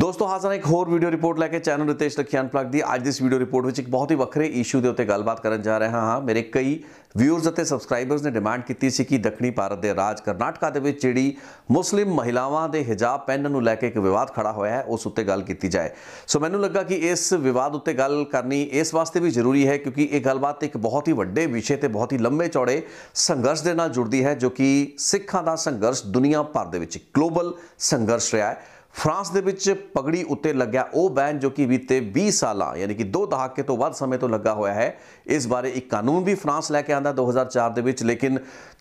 ਦੋਸਤੋ ਹਾਜ਼ਰ ਇੱਕ ਹੋਰ ਵੀਡੀਓ ਰਿਪੋਰਟ ਲੈ ਕੇ ਚੈਨਲ ਰਿਤੇਸ਼ ਲਖਿਆਨ ਪਲੱਗ ਦੀ ਅੱਜ ਦੀ ਵੀਡੀਓ ਰਿਪੋਰਟ ਵਿੱਚ ਇੱਕ ਬਹੁਤ ਹੀ ਵੱਖਰੇ ਇਸ਼ੂ ਦੇ ਉੱਤੇ ਗੱਲਬਾਤ ਕਰਨ ਜਾ ਰਿਹਾ ਹਾਂ ਮੇਰੇ ਕਈ ਵਿਊਅਰਸ ਅਤੇ ਸਬਸਕ੍ਰਾਈਬਰਸ ਨੇ ਡਿਮਾਂਡ ਕੀਤੀ ਸੀ ਕਿ ਦੱਖਣੀ ਭਾਰਤ ਦੇ ਰਾਜ ਕਰਨਾਟਕਾ ਦੇ ਵਿੱਚ ਜਿਹੜੀ ਮੁਸਲਿਮ ਮਹਿਲਾਵਾਂ ਦੇ ਹਿਜਾਬ ਪਹਿਨਣ ਨੂੰ ਲੈ ਕੇ ਇੱਕ ਵਿਵਾਦ ਖੜਾ ਹੋਇਆ ਹੈ ਉਸ ਉੱਤੇ ਗੱਲ ਕੀਤੀ ਜਾਏ ਸੋ ਮੈਨੂੰ ਲੱਗਾ ਕਿ ਇਸ ਵਿਵਾਦ ਉੱਤੇ ਗੱਲ ਕਰਨੀ ਇਸ ਵਾਸਤੇ ਵੀ ਜ਼ਰੂਰੀ ਹੈ ਕਿਉਂਕਿ ਇਹ ਗੱਲਬਾਤ ਇੱਕ ਬਹੁਤ ਹੀ ਵੱਡੇ ਵਿਸ਼ੇ ਤੇ ਬਹੁਤ ਹੀ ਲੰਮੇ ਚੌੜੇ ਸੰਘਰਸ਼ ਦੇ ਨਾਲ ਜੁੜਦੀ ਹੈ ਜੋ ਕਿ ਸਿੱਖਾਂ ਦਾ ਸੰਘਰਸ਼ ਦੁਨੀਆ ਭਰ ਦੇ ਵਿੱਚ ਗਲੋਬਲ ਸੰਘਰਸ਼ ਰਿਹਾ ਹੈ ਫਰਾਂਸ ਦੇ ਵਿੱਚ ਪਗੜੀ ਉੱਤੇ ਲੱਗਿਆ ਉਹ ਬੈਨ ਜੋ ਕਿ ਬੀਤੇ 20 ਸਾਲਾਂ ਯਾਨੀ ਕਿ ਦੋ ਦਹਾਕੇ ਤੋਂ ਵੱਧ ਸਮੇਂ ਤੋਂ ਲੱਗਾ ਹੋਇਆ ਹੈ ਇਸ ਬਾਰੇ ਇੱਕ ਕਾਨੂੰਨ ਵੀ ਫਰਾਂਸ ਲੈ ਕੇ ਆਂਦਾ 2004 ਦੇ ਵਿੱਚ ਲੇਕਿਨ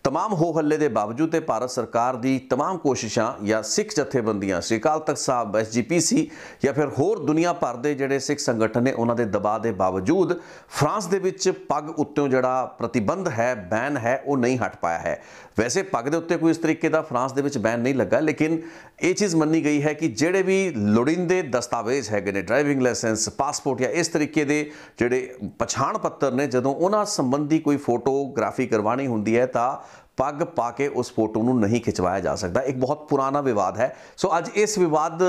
तमाम ਹੋ ਹੱਲੇ ਦੇ ਬਾਵਜੂਦ ਤੇ ਭਾਰਤ ਸਰਕਾਰ ਦੀ तमाम ਕੋਸ਼ਿਸ਼ਾਂ ਜਾਂ ਸਿੱਖ ਜਥੇਬੰਦੀਆਂ ਸ਼ਿਕਾਲ ਤਖਤ ਸਾਹਿਬ ਐਸਜੀਪੀਸੀ ਜਾਂ ਫਿਰ ਹੋਰ ਦੁਨੀਆ ਭਰ ਦੇ ਜਿਹੜੇ ਸਿੱਖ ਸੰਗਠਨ ਨੇ ਉਹਨਾਂ ਦੇ ਦਬਾਅ ਦੇ ਬਾਵਜੂਦ ਫਰਾਂਸ ਦੇ ਵਿੱਚ ਪੱਗ ਉੱਤੇ ਜਿਹੜਾ ਪ੍ਰਤੀਬੰਧ ਹੈ ਬੈਨ ਹੈ ਉਹ ਨਹੀਂ ਹਟ ਪਾਇਆ ਹੈ ਵੈਸੇ ਪੱਗ ਦੇ ਉੱਤੇ ਕੋਈ ਇਸ ਤਰੀਕੇ ਦਾ ਫਰਾਂਸ ਦੇ ਵਿੱਚ ਬੈਨ ਨਹੀਂ ਲੱਗਾ ਲੇਕਿਨ ਇਹ ਚੀਜ਼ ਮੰਨੀ ਗਈ ਹੈ ਕਿ ਜਿਹੜੇ ਵੀ ਲੋੜਿੰਦੇ ਦਸਤਾਵੇਜ਼ ਹੈਗੇ ਨੇ ਡਰਾਈਵਿੰਗ ਲਾਇਸੈਂਸ ਪਾਸਪੋਰਟ ਜਾਂ ਇਸ ਤਰੀਕੇ ਦੇ ਜਿਹੜੇ ਪਛਾਣ ਪੱਤਰ ਨੇ ਜਦੋਂ ਉਹਨਾਂ ਸੰਬੰਧੀ ਕੋਈ ਫੋਟੋਗ੍ਰਾਫੀ ਕਰਵਾਣੀ ਹੁੰਦੀ ਹੈ ਤਾਂ ਪੱਗ ਪਾ ਕੇ ਉਸ ਫੋਟੋ ਨੂੰ ਨਹੀਂ ਖਿਚਵਾਇਆ ਜਾ ਸਕਦਾ ਇੱਕ ਬਹੁਤ ਪੁਰਾਣਾ ਵਿਵਾਦ ਹੈ ਸੋ ਅੱਜ ਇਸ ਵਿਵਾਦ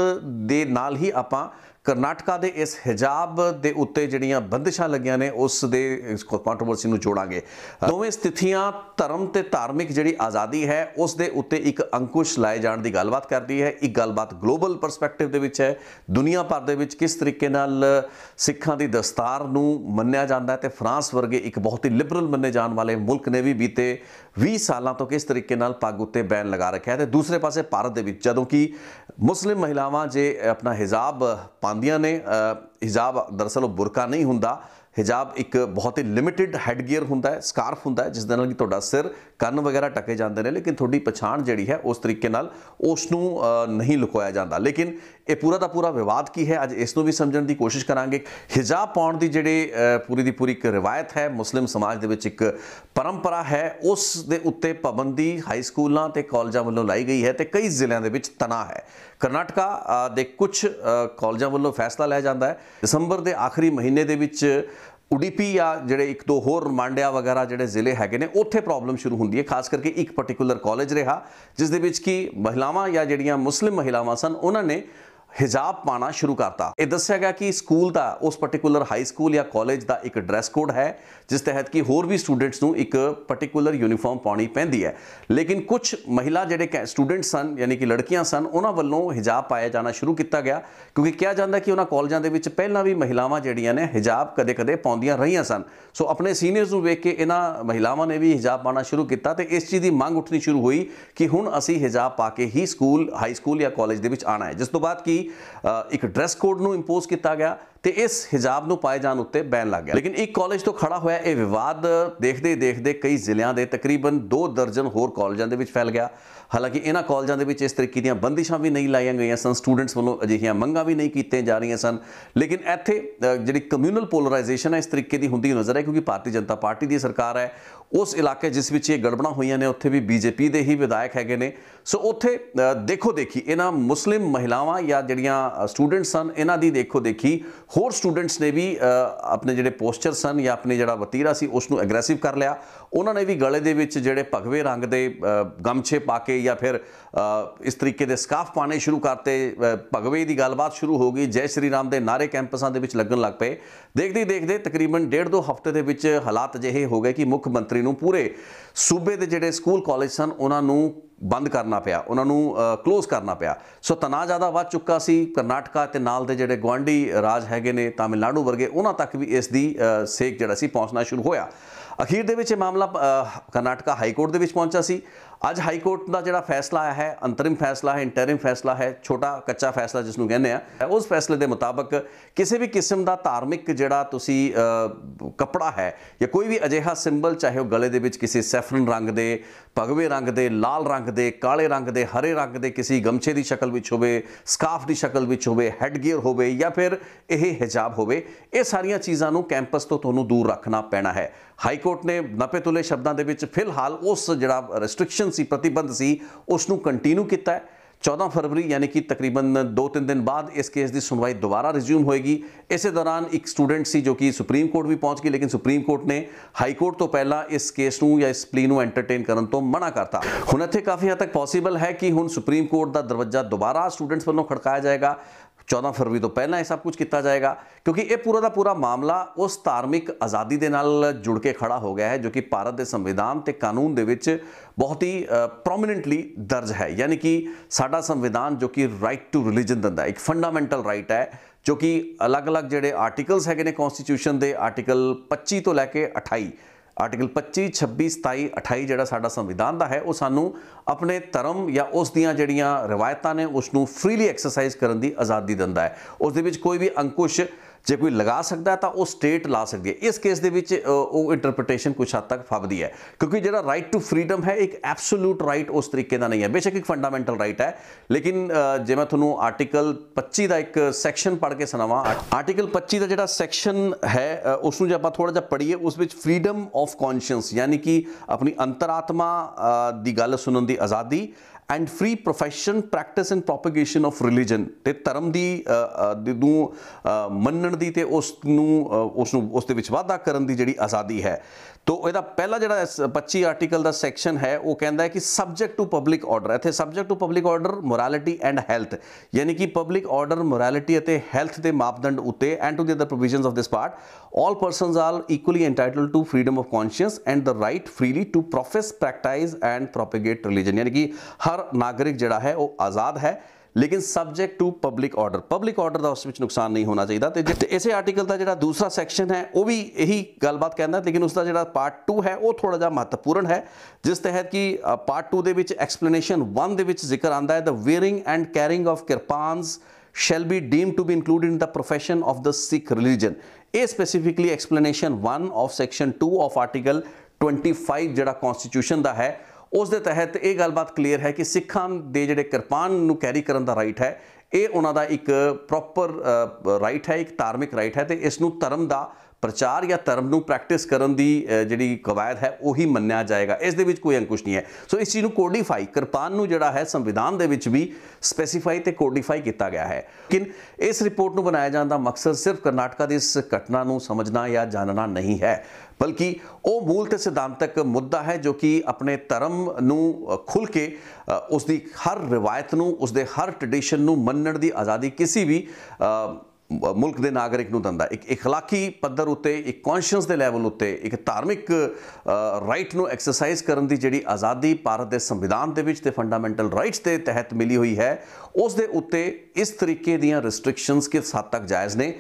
ਦੇ ਨਾਲ ਹੀ ਆਪਾਂ ਕਰਨਾਟਕਾ ਦੇ ਇਸ ਹਿਜਾਬ ਦੇ ਉੱਤੇ ਜਿਹੜੀਆਂ ਬੰਦਿਸ਼ਾਂ ਲੱਗੀਆਂ ਨੇ ਉਸ ਦੇ ਇਸ ਕੰਟਰੋਵਰਸੀ ਨੂੰ ਜੋੜਾਂਗੇ ਦੋਵੇਂ ਸਥਿਤੀਆਂ ਧਰਮ ਤੇ ਧਾਰਮਿਕ ਜਿਹੜੀ ਆਜ਼ਾਦੀ ਹੈ ਉਸ ਦੇ ਉੱਤੇ ਇੱਕ ਅੰਕੁਸ਼ ਲਾਏ ਜਾਣ ਦੀ ਗੱਲਬਾਤ ਕਰਦੀ ਹੈ ਇੱਕ ਗੱਲਬਾਤ ਗਲੋਬਲ ਪਰਸਪੈਕਟਿਵ ਦੇ ਵਿੱਚ ਹੈ ਦੁਨੀਆ ਭਰ ਦੇ ਵਿੱਚ ਕਿਸ ਤਰੀਕੇ ਨਾਲ ਸਿੱਖਾਂ ਦੀ ਦਸਤਾਰ ਨੂੰ ਮੰਨਿਆ ਜਾਂਦਾ ਹੈ ਤੇ ਫਰਾਂਸ ਵਰਗੇ ਇੱਕ ਬਹੁਤ ਹੀ ਲਿਬਰਲ ਮੰਨੇ ਜਾਣ ਵਾਲੇ ਮੁਲਕ ਨੇ ਵੀ ਬੀਤੇ 20 ਸਾਲਾਂ ਤੋਂ ਕਿਸ ਤਰੀਕੇ ਨਾਲ ਪੱਗ ਉੱਤੇ ਬੈਨ ਲਗਾ ਰੱਖਿਆ ਤੇ ਦੂਸਰੇ ਪਾਸੇ ਭਾਰਤ ਦੇ ਵਿੱਚ ਜਦੋਂ ਕਿ ਮੁਸਲਿਮ ਮਹਿਲਾਵਾਂ ਜੇ ਆਪਣਾ ਹਿਜਾਬ ਪਾਉਂਦੀਆਂ ਨੇ ਹਿਜਾਬ ਦਰਸਲ ਉਹ ਬੁਰਕਾ ਨਹੀਂ ਹੁੰਦਾ ਹਿਜਾਬ ਇੱਕ ਬਹੁਤ ਹੀ ਲਿਮਿਟਿਡ ਹੈਡਗੀਅਰ ਹੁੰਦਾ ਹੈ ਸਕਾਰਫ ਹੁੰਦਾ ਹੈ ਜਿਸ ਦੇ ਨਾਲ ਕਿ ਤੁਹਾਡਾ ਸਿਰ ਕੰਨ ਵਗੈਰਾ ਟਕੇ ਜਾਂਦੇ ਨੇ ਲੇਕਿਨ ਤੁਹਾਡੀ ਪਛਾਣ ਜਿਹੜੀ ਹੈ ਉਸ ਤਰੀਕੇ ਨਾਲ ਉਸ ਨੂੰ ਨਹੀਂ ਲੁਕਾਇਆ ਜਾਂਦਾ ਲੇਕਿਨ ਇਹ ਪੂਰਾ ਦਾ ਪੂਰਾ ਵਿਵਾਦ ਕੀ ਹੈ ਅੱਜ ਇਸ ਨੂੰ ਵੀ ਸਮਝਣ ਦੀ ਕੋਸ਼ਿਸ਼ ਕਰਾਂਗੇ ਹਿਜਾਬ ਪਾਉਣ ਦੀ ਜਿਹੜੇ ਪੂਰੀ ਦੀ ਪੂਰੀ ਇੱਕ ਰਵਾਇਤ ਹੈ ਮੁਸਲਿਮ ਸਮਾਜ ਦੇ ਵਿੱਚ ਇੱਕ ਪਰੰਪਰਾ ਹੈ ਉਸ ਦੇ ਉੱਤੇ ਪਾਬੰਦੀ ਹਾਈ ਸਕੂਲਾਂ ਤੇ ਕਾਲਜਾਂ ਵੱਲੋਂ ਲਾਈ ਗਈ ਹੈ ਤੇ ਕਈ ਜ਼ਿਲ੍ਹਿਆਂ ਦੇ ਵਿੱਚ ਤਣਾ ਹੈ ਕਰਨਾਟਕਾ ਦੇ ਕੁਝ ਕਾਲਜਾਂ ਵੱਲੋਂ ਫੈਸਲਾ ਲਿਆ ਜਾਂਦਾ ਹੈ ਦਸੰਬਰ ਦੇ ਆਖਰੀ ਮਹੀਨੇ ਦੇ ਵਿੱਚ ਉਡੀਪੀ ਆ ਜਿਹੜੇ ਇੱਕ ਦੋ ਹੋਰ ਰਮਾਂਡਿਆ ਵਗੈਰਾ ਜਿਹੜੇ ਜ਼ਿਲ੍ਹੇ ਹੈਗੇ ਨੇ ਉੱਥੇ ਪ੍ਰੋਬਲਮ ਸ਼ੁਰੂ ਹੁੰਦੀ ਹੈ ਖਾਸ ਕਰਕੇ ਇੱਕ ਪਾਰਟਿਕੂਲਰ ਕਾਲਜ ਰਿਹਾ ਜਿਸ ਦੇ ਵਿੱਚ ਕੀ ਮਹਿਲਾਵਾਂ ਜਾਂ ਜਿਹੜੀਆਂ ਮੁਸਲਿਮ ਮਹਿਲਾਵਾਂ ਸਨ ਉਹਨਾਂ ਨੇ ਹਿਜਾਬ ਪਾਣਾ ਸ਼ੁਰੂ ਕਰਤਾ ਇਹ ਦੱਸਿਆ ਗਿਆ ਕਿ ਸਕੂਲ ਦਾ ਉਸ ਪਾਰਟਿਕੂਲਰ ਹਾਈ ਸਕੂਲ ਜਾਂ ਕਾਲਜ ਦਾ ਇੱਕ ਡਰੈਸ ਕੋਡ ਹੈ ਜਿਸ ਤਹਿਤ ਕਿ ਹੋਰ ਵੀ ਸਟੂਡੈਂਟਸ ਨੂੰ ਇੱਕ ਪਾਰਟਿਕੂਲਰ ਯੂਨੀਫਾਰਮ ਪਾਉਣੀ ਪੈਂਦੀ ਹੈ ਲੇਕਿਨ ਕੁਝ ਮਹਿਲਾ ਜਿਹੜੇ ਸਟੂਡੈਂਟਸ ਸਨ ਯਾਨੀ ਕਿ ਲੜਕੀਆਂ ਸਨ ਉਹਨਾਂ ਵੱਲੋਂ ਹਿਜਾਬ ਪਾਇਆ ਜਾਣਾ ਸ਼ੁਰੂ ਕੀਤਾ ਗਿਆ ਕਿਉਂਕਿ ਕਿਹਾ ਜਾਂਦਾ ਕਿ ਉਹਨਾਂ ਕਾਲਜਾਂ ਦੇ ਵਿੱਚ ਪਹਿਲਾਂ ਵੀ ਮਹਿਲਾਵਾਂ ਜਿਹੜੀਆਂ ਨੇ ਹਿਜਾਬ ਕਦੇ-ਕਦੇ ਪਾਉਂਦੀਆਂ ਰਹੀਆਂ ਸਨ ਸੋ ਆਪਣੇ ਸੀਨੀਅਰਸ ਨੂੰ ਵੇਖ ਕੇ ਇਹਨਾਂ ਮਹਿਲਾਵਾਂ ਨੇ ਵੀ ਹਿਜਾਬ ਪਾਉਣਾ ਸ਼ੁਰੂ ਕੀਤਾ ਤੇ ਇਸ ਚੀਜ਼ ਦੀ ਮੰਗ ਉੱਠਣੀ ਸ਼ੁਰੂ ਹੋਈ ਕਿ ਹੁਣ ਅਸੀਂ ਹਿਜਾਬ ਪਾ ਕੇ ਹੀ ਸਕੂਲ ਹਾਈ ਸਕੂਲ ਜਾਂ ਕਾਲਜ ਦੇ ਵਿੱਚ ਆਣਾ ਹੈ ਜਿਸ ਤੋਂ ਬਾਅਦ ਕਿ ਇੱਕ ਡਰੈਸ ਕੋਡ ਨੂੰ ਇੰਪੋਜ਼ ਕੀਤਾ ਗਿਆ ਤੇ ਇਸ ਹਿਜਾਬ ਨੂੰ ਪਾਏ ਜਾਣ ਉੱਤੇ ਬੈਨ ਲੱਗ ਗਿਆ ਲੇਕਿਨ ਇੱਕ ਕਾਲਜ ਤੋਂ ਖੜਾ ਹੋਇਆ ਇਹ ਵਿਵਾਦ ਦੇਖਦੇ ਦੇਖਦੇ ਕਈ ਜ਼ਿਲ੍ਹਿਆਂ ਦੇ ਤਕਰੀਬਨ 2 ਦਰਜਨ ਹੋਰ ਕਾਲਜਾਂ ਦੇ ਵਿੱਚ ਫੈਲ ਗਿਆ ਹਾਲਾਂਕਿ ਇਹਨਾਂ ਕਾਲਜਾਂ ਦੇ ਵਿੱਚ ਇਸ ਤਰੀਕੇ ਦੀਆਂ ਬੰਦਿਸ਼ਾਂ ਵੀ ਨਹੀਂ ਲਾਈਆਂ ਗਈਆਂ ਸਨ ਸਟੂਡੈਂਟਸ ਵੱਲੋਂ ਅਜਿਹੀਆਂ ਮੰਗਾਂ ਵੀ ਨਹੀਂ ਕੀਤੀਆਂ ਜਾ ਰਹੀਆਂ ਸਨ ਲੇਕਿਨ ਇੱਥੇ ਜਿਹੜੀ ਕਮਿਊਨਲ ਪੋਲਰਾਈਜੇਸ਼ਨ ਹੈ ਇਸ ਤਰੀਕੇ ਦੀ ਹੁੰਦੀ ਨਜ਼ਰ ਹੈ ਕਿਉਂਕਿ ਭਾਰਤੀ ਜਨਤਾ ਪਾਰਟੀ ਦੀ ਸਰਕਾਰ ਹੈ ਉਸ ਇਲਾਕੇ ਜਿਸ ਵਿੱਚ ਇਹ ਗੜਬੜਾਂ ਹੋਈਆਂ ਨੇ ਉੱਥੇ ਵੀ ਬੀਜੇਪੀ ਦੇ ਹੀ ਵਿਧਾਇਕ ਹੈਗੇ ਨੇ ਸੋ ਉੱਥੇ ਦੇਖੋ ਦੇਖੀ ਇਹਨਾਂ ਮੁਸਲਿਮ ਮਹਿਲਾਵਾਂ ਜਾਂ ਜਿਹੜੀਆਂ ਸਟੂਡੈਂਟਸ ਹਨ ਇਹਨਾਂ ਦੀ ਦੇਖੋ ਦੇਖੀ ਹੋਰ ਸਟੂਡੈਂਟਸ ਨੇ ਵੀ ਆਪਣੇ ਜਿਹੜੇ ਪੋਸਚਰ ਸਨ ਜਾਂ ਆਪਣੇ ਜਿਹੜਾ ਵਤੀਰਾ ਸੀ ਉਸ ਨੂੰ ਐਗਰੈਸਿਵ ਕਰ ਲਿਆ ਉਹਨਾਂ ਨੇ ਵੀ ਗਲੇ ਦੇ ਵਿੱਚ ਜਿਹੜੇ ਭਗਵੇ ਰੰਗ ਦੇ ਗਮਛੇ ਪਾ ਕੇ ਜਾਂ ਫਿਰ ਇਸ ਤਰੀਕੇ ਦੇ ਸਕਾਫ ਪਾਣੇ ਸ਼ੁਰੂ ਕਰਤੇ ਭਗਵੇ ਦੀ ਗੱਲਬਾਤ ਸ਼ੁਰੂ ਹੋ ਗਈ ਜੈ ਸ਼੍ਰੀ ਰਾਮ ਦੇ ਨਾਰੇ ਕੈਂਪਸਾਂ ਦੇ ਵਿੱਚ ਲੱਗਣ ਲੱਗ ਪਏ ਦੇਖਦੇ ਦੇਖਦੇ ਤਕਰੀਬਨ ਡੇਢ ਦੋ ਹਫ਼ਤੇ ਦੇ ਵਿੱਚ ਹਾਲਾਤ ਅਜਿਹੇ ਹੋ ਗਏ ਕਿ ਮੁੱਖ ਮੰਤਰੀ ਨੂੰ ਪੂਰੇ ਸੂਬੇ ਦੇ ਜਿਹੜੇ ਸਕੂਲ ਕਾਲਜ ਸਨ ਉਹਨਾਂ ਨੂੰ ਬੰਦ ਕਰਨਾ ਪਿਆ ਉਹਨਾਂ ਨੂੰ ਕਲੋਜ਼ ਕਰਨਾ ਪਿਆ ਸੋ ਤਣਾਅ ਜ਼ਿਆਦਾ ਵੱਧ ਚੁੱਕਾ ਸੀ ਕਰਨਾਟਕਾ ਤੇ ਨਾਲ ਦੇ ਜਿਹੜੇ ਗਵਾਂਡੀ ਰਾਜ ਹੈਗੇ ਨੇ ਤਾਮਿਲਨਾਡੂ ਵਰਗੇ ਉਹਨਾਂ ਤੱਕ ਵੀ ਇਸ ਦੀ ਸੇਕ ਜਿਹੜਾ ਸੀ ਪਹੁੰਚਣਾ ਸ਼ੁਰੂ ਹੋਇਆ ਅਖੀਰ ਦੇ ਵਿੱਚ ਇਹ ਮਾਮਲਾ ਕਰਨਾਟਕਾ ਹਾਈ ਕੋਰਟ ਦੇ ਵਿੱਚ ਪਹੁੰਚਾ ਸੀ ਅੱਜ ਹਾਈ ਕੋਰਟ ਦਾ ਜਿਹੜਾ ਫੈਸਲਾ ਆਇਆ ਹੈ ਅੰਤਰਿਮ ਫੈਸਲਾ ਹੈ ਇੰਟਰਿਮ ਫੈਸਲਾ ਹੈ ਛੋਟਾ ਕੱਚਾ ਫੈਸਲਾ ਜਿਸ ਨੂੰ ਕਹਿੰਦੇ ਆ ਉਸ ਫੈਸਲੇ ਦੇ ਮੁਤਾਬਕ ਕਿਸੇ ਵੀ ਕਿਸਮ ਦਾ ਧਾਰਮਿਕ ਜਿਹੜਾ ਤੁਸੀਂ ਕਪੜਾ ਹੈ ਜਾਂ ਕੋਈ ਵੀ ਅਜਿਹਾ ਸਿੰਬਲ ਚਾਹੇ ਉਹ ਗਲੇ ਦੇ ਵਿੱਚ ਕਿਸੇ ਸੈਫਰਨ ਰੰਗ ਦੇ ਭਗਵੇ ਰੰਗ ਦੇ ਲਾਲ ਰੰਗ ਦੇ ਕਾਲੇ ਰੰਗ ਦੇ ਹਰੇ ਰੰਗ ਦੇ ਕਿਸੇ ਗਮਛੇ ਦੀ ਸ਼ਕਲ ਵਿੱਚ ਹੋਵੇ ਸਕਾਫ ਦੀ ਸ਼ਕਲ ਵਿੱਚ ਹੋਵੇ ਹੈੱਡ ਹੋਵੇ ਜਾਂ ਫਿਰ ਇਹ ਹਿਜਾਬ ਹੋਵੇ ਇਹ ਸਾਰੀਆਂ ਚੀਜ਼ਾਂ ਨੂੰ ਕੈਂਪਸ ਤੋਂ ਤੁਹਾਨੂੰ ਦੂਰ ਰੱਖਣਾ ਪੈਣਾ ਹੈ ਹਾਈ ਕੋਰਟ ਨੇ ਨਪੇ ਤੁਲੇ ਸ਼ਬਦਾਂ ਦੇ ਵਿੱਚ ਫਿਲਹਾਲ ਉਸ ਜਿਹੜਾ ਰੈਸਟ੍ਰਿਕਸ਼ਨ ਸੀ ਪ੍ਰਤੀਬੰਧ ਸੀ ਉਸ ਨੂੰ ਕੰਟੀਨਿਊ ਕੀਤਾ ਹੈ 14 ਫਰਵਰੀ ਯਾਨੀ ਕਿ ਤਕਰੀਬਨ 2-3 ਦਿਨ ਬਾਅਦ ਇਸ ਕੇਸ ਦੀ ਸੁਣਵਾਈ ਦੁਬਾਰਾ ਰਿਜ਼ਿਊਮ ਹੋਏਗੀ ਇਸੇ ਦੌਰਾਨ ਇੱਕ ਸਟੂਡੈਂਟ ਸੀ ਜੋ ਕਿ ਸੁਪਰੀਮ ਕੋਰਟ ਵੀ ਪਹੁੰਚ ਗਈ ਲੇਕਿਨ ਸੁਪਰੀਮ ਕੋਰਟ ਨੇ ਹਾਈ ਕੋਰਟ ਤੋਂ ਪਹਿਲਾਂ ਇਸ ਕੇਸ ਨੂੰ ਜਾਂ ਇਸ ਪਲੀ ਨੂੰ ਐਂਟਰਟੇਨ ਕਰਨ ਤੋਂ ਮਨਾ ਕਰਤਾ ਹੁਣ ਇੱਥੇ ਕਾਫੀ ਹੱਦ ਤੱਕ ਪੋਸੀਬਲ ਹੈ ਕਿ ਹੁਣ ਸੁਪਰੀਮ ਕੋਰਟ ਦਾ ਦਰਵਾਜ਼ਾ ਦੁਬਾਰਾ ਸਟੂਡੈਂਟਸ ਵੱਲੋਂ ਖੜਕਾਇਆ ਜਾਏਗਾ 14 ਫਰਵਰੀ ਤੋਂ ਪਹਿਲਾਂ ਇਹ ਸਭ ਕੁਝ ਕੀਤਾ ਜਾਏਗਾ ਕਿਉਂਕਿ ਇਹ ਪੂਰਾ ਦਾ ਪੂਰਾ ਮਾਮਲਾ ਉਸ ਧਾਰਮਿਕ ਆਜ਼ਾਦੀ ਦੇ ਨਾਲ ਜੁੜ ਕੇ ਖੜਾ ਹੋ ਗਿਆ ਹੈ ਜੋ ਕਿ ਭਾਰਤ ਦੇ ਸੰਵਿਧਾਨ ਤੇ ਕਾਨੂੰਨ ਦੇ ਵਿੱਚ ਬਹੁਤ ਹੀ ਪ੍ਰੋਮਿਨੈਂਟਲੀ ਦਰਜ ਹੈ ਯਾਨੀ ਕਿ ਸਾਡਾ ਸੰਵਿਧਾਨ ਜੋ ਕਿ ਰਾਈਟ ਟੂ ਰਿਲੀਜੀਅਨ ਦਿੰਦਾ ਇੱਕ ਫੰਡਾਮੈਂਟਲ ਰਾਈਟ ਹੈ ਜੋ ਕਿ ਅਲੱਗ-ਅਲੱਗ ਜਿਹੜੇ ਆਰਟੀਕਲਸ ਹੈਗੇ ਨੇ ਕਨਸਟੀਟਿਊਸ਼ਨ ਦੇ ਆਰਟੀਕਲ 25 ਤੋਂ ਲੈ ਕੇ 28 ਆਰਟੀਕਲ 25 26 27 28 ਜਿਹੜਾ ਸਾਡਾ ਸੰਵਿਧਾਨ ਦਾ ਹੈ ਉਹ ਸਾਨੂੰ ਆਪਣੇ ਧਰਮ ਜਾਂ ਉਸ ਦੀਆਂ ਜਿਹੜੀਆਂ ਰਵਾਇਤਾਂ ਨੇ ਉਸ ਨੂੰ ਫ੍ਰੀਲੀ ਐਕਸਰਸਾਈਜ਼ ਕਰਨ ਦੀ ਆਜ਼ਾਦੀ ਦਿੰਦਾ ਹੈ ਉਸ ਦੇ ਵਿੱਚ ਕੋਈ ਵੀ ਅੰਕੁਸ਼ ਜੇ ਕੋਈ ਲਗਾ ਸਕਦਾ ਤਾਂ ਉਹ ਸਟੇਟ ਲਾ ਸਕਦੀ ਹੈ ਇਸ ਕੇਸ ਦੇ ਵਿੱਚ ਉਹ ਇੰਟਰਪ੍ਰੀਟੇਸ਼ਨ ਕੁਝ ਹੱਦ ਤੱਕ ਫੱਬਦੀ ਹੈ ਕਿਉਂਕਿ ਜਿਹੜਾ ਰਾਈਟ ਟੂ ਫਰੀडम ਹੈ ਇੱਕ ਐਬਸੋਲੂਟ ਰਾਈਟ ਉਸ ਤਰੀਕੇ ਦਾ ਨਹੀਂ ਹੈ ਬੇਸ਼ੱਕ ਇੱਕ ਫੰਡਾਮੈਂਟਲ ਰਾਈਟ ਹੈ ਲੇਕਿਨ ਜੇ ਮੈਂ ਤੁਹਾਨੂੰ ਆਰਟੀਕਲ 25 ਦਾ ਇੱਕ ਸੈਕਸ਼ਨ ਪੜ੍ਹ ਕੇ ਸੁਣਾਵਾਂ ਆਰਟੀਕਲ 25 ਦਾ ਜਿਹੜਾ ਸੈਕਸ਼ਨ ਹੈ ਉਸ ਨੂੰ ਜੇ ਆਪਾਂ ਥੋੜਾ ਜਿਹਾ ਪੜ੍ਹੀਏ ਉਸ ਵਿੱਚ ਫਰੀडम ਆਫ ਕੌਨਸ਼ੀਅੰਸ ਯਾਨੀ ਕਿ ਆਪਣੀ ਅੰਤਰਾਤਮਾ ਦੀ ਗੱਲ ਸੁਣਨ ਦੀ ਆਜ਼ਾਦੀ and free profession practice and propagation of religion ਤੇ ਧਰਮ ਦੀ ਨੂੰ ਮੰਨਣ ਦੀ ਤੇ ਉਸ ਨੂੰ ਉਸ ਨੂੰ ਉਸ ਦੇ ਵਿੱਚ ਵਾਧਾ ਕਰਨ ਦੀ ਜਿਹੜੀ ਆਜ਼ਾਦੀ ਹੈ ਤੋਂ ਇਹਦਾ ਪਹਿਲਾ ਜਿਹੜਾ 25 ਆਰਟੀਕਲ ਦਾ ਸੈਕਸ਼ਨ ਹੈ ਉਹ ਕਹਿੰਦਾ ਹੈ ਕਿ ਸਬਜੈਕਟ ਟੂ ਪਬਲਿਕ ਆਰਡਰ ਇੱਥੇ subject to public order morality and health ਯਾਨੀ ਕਿ ਪਬਲਿਕ ਆਰਡਰ ਮੋਰੈਲਿਟੀ ਅਤੇ ਹੈਲਥ ਦੇ ਮਾਪਦੰਡ ਉੱਤੇ and to the other provisions of this part all persons are equally entitled to freedom of conscience and the right freely to profess practise and propagate religion ਯਾਨੀ ਕਿ ਹਰ ਹਰ ਨਾਗਰਿਕ ਜਿਹੜਾ ਹੈ ਉਹ ਆਜ਼ਾਦ ਹੈ ਲੇਕਿਨ subject to public order public order ਦਾ ਉਸ ਵਿੱਚ ਨੁਕਸਾਨ ਨਹੀਂ ਹੋਣਾ ਚਾਹੀਦਾ ਤੇ ਇਸੇ ਆਰਟੀਕਲ ਦਾ ਜਿਹੜਾ ਦੂਸਰਾ ਸੈਕਸ਼ਨ ਹੈ ਉਹ ਵੀ ਇਹੀ ਗੱਲਬਾਤ ਕਹਿੰਦਾ ਲੇਕਿਨ ਉਸ ਦਾ ਜਿਹੜਾ ਪਾਰਟ 2 ਹੈ ਉਹ ਥੋੜਾ ਜਿਹਾ ਮਹੱਤਵਪੂਰਨ ਹੈ ਜਿਸ ਤਹਿਤ ਕਿ ਪਾਰਟ 2 ਦੇ ਵਿੱਚ ਐਕਸਪਲੇਨੇਸ਼ਨ 1 ਦੇ ਵਿੱਚ ਜ਼ਿਕਰ ਆਂਦਾ ਹੈ the wearing and carrying of kirpans shall be deemed to be included in the profession of the Sikh religion. ਇਹ specifically explanation 1 of section 2 of article 25 ਜਿਹੜਾ ਕਨਸਟੀਟਿਊਸ਼ਨ ਦਾ ਹੈ ਉਸ ਦੇ ਤਹਿਤ ਇਹ ਗੱਲਬਾਤ ਕਲੀਅਰ ਹੈ ਕਿ ਸਿੱਖਾਂ ਦੇ ਜਿਹੜੇ ਕਿਰਪਾਨ ਨੂੰ ਕੈਰੀ ਕਰਨ ਦਾ ਰਾਈਟ ਹੈ ਇਹ ਉਹਨਾਂ ਦਾ ਇੱਕ ਪ੍ਰੋਪਰ ਰਾਈਟ ਹੈ ਇੱਕ ਧਾਰਮਿਕ ਰਾਈਟ ਹੈ ਤੇ ਇਸ ਨੂੰ ਧਰਮ ਦਾ ਪ੍ਰਚਾਰ ਜਾਂ ਧਰਮ ਨੂੰ ਪ੍ਰੈਕਟਿਸ ਕਰਨ ਦੀ ਜਿਹੜੀ ਕਵਾਇਦ ਹੈ ਉਹੀ ਮੰਨਿਆ ਜਾਏਗਾ ਇਸ ਦੇ ਵਿੱਚ ਕੋਈ ਅੰਕੁਸ਼ ਨਹੀਂ ਹੈ ਸੋ ਇਸ ਚੀਜ਼ ਨੂੰ ਕੋਡੀਫਾਈ ਕਿਰਪਾਨ ਨੂੰ ਜਿਹੜਾ ਹੈ ਸੰਵਿਧਾਨ ਦੇ ਵਿੱਚ ਵੀ ਸਪੈਸੀਫਾਈ ਤੇ ਕੋਡੀਫਾਈ ਕੀਤਾ ਗਿਆ ਹੈ ਲੇਕਿਨ ਇਸ ਰਿਪੋਰਟ ਨੂੰ ਬਣਾਇਆ ਜਾਣ ਦਾ ਮਕਸਦ ਸਿਰਫ ਕਰਨਾਟਕਾ ਦੀ ਇਸ ਘਟਨਾ ਨੂੰ ਸਮਝਣਾ ਜਾਂ ਜਾਣਨਾ ਨਹੀਂ ਹੈ ਬਲਕਿ ਉਹ ਮੂਲ ਤੇ ਸਿਧਾਂਤਕ ਮੁੱਦਾ ਹੈ ਜੋ ਕਿ ਆਪਣੇ ਧਰਮ ਨੂੰ ਖੁੱਲ ਕੇ ਉਸ ਦੀ ਹਰ ਰਿਵਾਇਤ ਨੂੰ ਉਸ ਦੇ ਹਰ ਟ੍ਰੈਡੀਸ਼ਨ ਨੂੰ ਮੰਨਣ ਦੀ ਆਜ਼ਾਦੀ ਕਿਸੇ ਵੀ ਮੁਲਕ ਦੇ ਨਾਗਰਿਕ ਨੂੰ ਦਿੰਦਾ ਇੱਕ اخلاقی ਪੱਧਰ ਉੱਤੇ ਇੱਕ ਕੌਨਸ਼ੀਅੰਸ ਦੇ ਲੈਵਲ ਉੱਤੇ ਇੱਕ ਧਾਰਮਿਕ ਰਾਈਟ ਨੂੰ ਐਕਸਰਸਾਈਜ਼ ਕਰਨ ਦੀ ਜਿਹੜੀ ਆਜ਼ਾਦੀ ਭਾਰਤ ਦੇ ਸੰਵਿਧਾਨ ਦੇ ਵਿੱਚ ਤੇ ਫੰਡਾਮੈਂਟਲ ਰਾਈਟਸ ਦੇ ਤਹਿਤ ਮਿਲੀ ਹੋਈ ਹੈ ਉਸ ਦੇ ਉੱਤੇ ਇਸ ਤਰੀਕੇ ਦੀਆਂ ਰੈਸਟ੍ਰਿਕਸ਼ਨਸ ਕਿਸ ਹੱਦ ਤੱਕ ਜਾਇਜ਼ ਨੇ